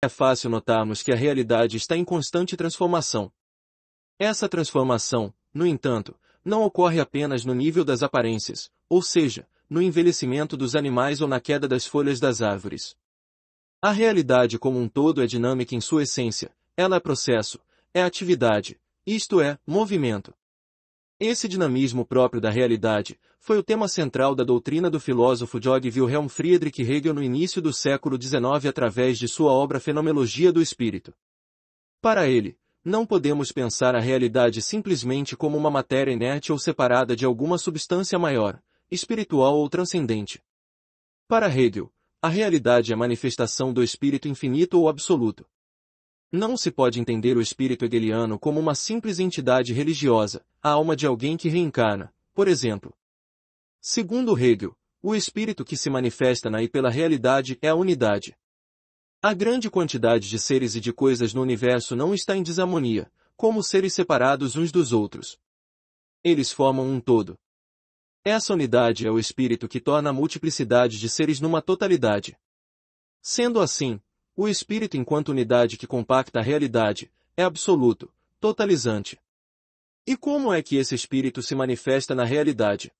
É fácil notarmos que a realidade está em constante transformação. Essa transformação, no entanto, não ocorre apenas no nível das aparências, ou seja, no envelhecimento dos animais ou na queda das folhas das árvores. A realidade como um todo é dinâmica em sua essência, ela é processo, é atividade, isto é, movimento. Esse dinamismo próprio da realidade foi o tema central da doutrina do filósofo Georg Wilhelm Friedrich Hegel no início do século XIX através de sua obra Fenomenologia do Espírito. Para ele, não podemos pensar a realidade simplesmente como uma matéria inerte ou separada de alguma substância maior, espiritual ou transcendente. Para Hegel, a realidade é manifestação do espírito infinito ou absoluto. Não se pode entender o espírito hegeliano como uma simples entidade religiosa, a alma de alguém que reencarna, por exemplo. Segundo Hegel, o espírito que se manifesta na e pela realidade é a unidade. A grande quantidade de seres e de coisas no universo não está em desamonia, como seres separados uns dos outros. Eles formam um todo. Essa unidade é o espírito que torna a multiplicidade de seres numa totalidade. Sendo assim, o espírito enquanto unidade que compacta a realidade, é absoluto, totalizante. E como é que esse espírito se manifesta na realidade?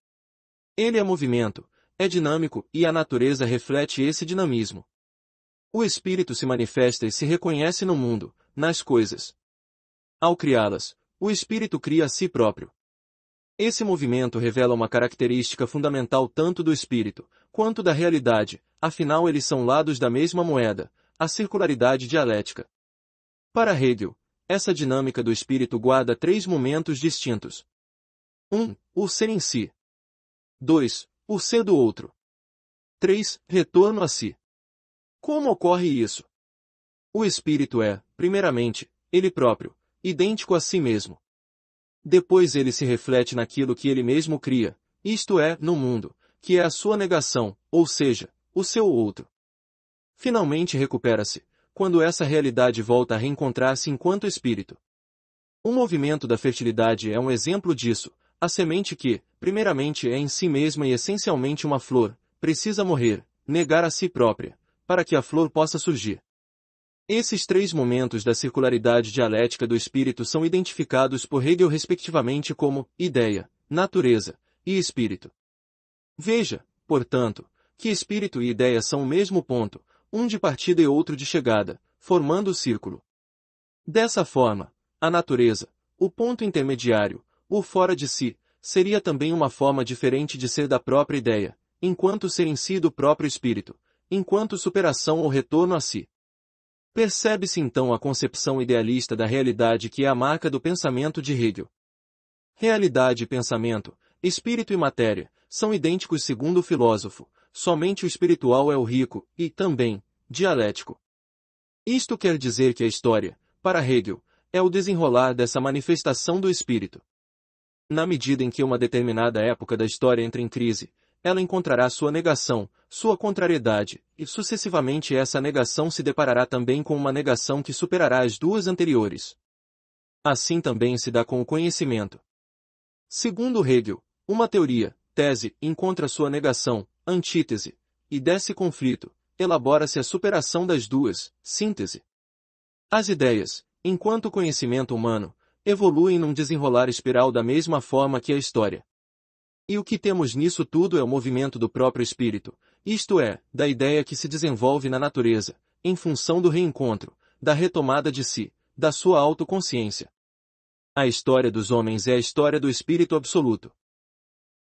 Ele é movimento, é dinâmico e a natureza reflete esse dinamismo. O espírito se manifesta e se reconhece no mundo, nas coisas. Ao criá-las, o espírito cria a si próprio. Esse movimento revela uma característica fundamental tanto do espírito, quanto da realidade, afinal eles são lados da mesma moeda, a circularidade dialética. Para Hegel, essa dinâmica do espírito guarda três momentos distintos. 1. Um, o ser em si. 2. O ser do outro. 3. Retorno a si. Como ocorre isso? O espírito é, primeiramente, ele próprio, idêntico a si mesmo. Depois ele se reflete naquilo que ele mesmo cria, isto é, no mundo, que é a sua negação, ou seja, o seu outro finalmente recupera-se, quando essa realidade volta a reencontrar-se enquanto espírito. O movimento da fertilidade é um exemplo disso. A semente que, primeiramente é em si mesma e essencialmente uma flor, precisa morrer, negar a si própria, para que a flor possa surgir. Esses três momentos da circularidade dialética do espírito são identificados por Hegel respectivamente como ideia, natureza e espírito. Veja, portanto, que espírito e ideia são o mesmo ponto, um de partida e outro de chegada, formando o círculo. Dessa forma, a natureza, o ponto intermediário, o fora de si, seria também uma forma diferente de ser da própria ideia, enquanto ser em si do próprio espírito, enquanto superação ou retorno a si. Percebe-se então a concepção idealista da realidade que é a marca do pensamento de Hegel. Realidade e pensamento, espírito e matéria, são idênticos segundo o filósofo, somente o espiritual é o rico, e, também, dialético. Isto quer dizer que a história, para Hegel, é o desenrolar dessa manifestação do espírito. Na medida em que uma determinada época da história entra em crise, ela encontrará sua negação, sua contrariedade, e sucessivamente essa negação se deparará também com uma negação que superará as duas anteriores. Assim também se dá com o conhecimento. Segundo Hegel, uma teoria, tese, encontra sua negação, antítese, e desse conflito, elabora-se a superação das duas, síntese. As ideias, enquanto conhecimento humano, evoluem num desenrolar espiral da mesma forma que a história. E o que temos nisso tudo é o movimento do próprio espírito, isto é, da ideia que se desenvolve na natureza, em função do reencontro, da retomada de si, da sua autoconsciência. A história dos homens é a história do espírito absoluto.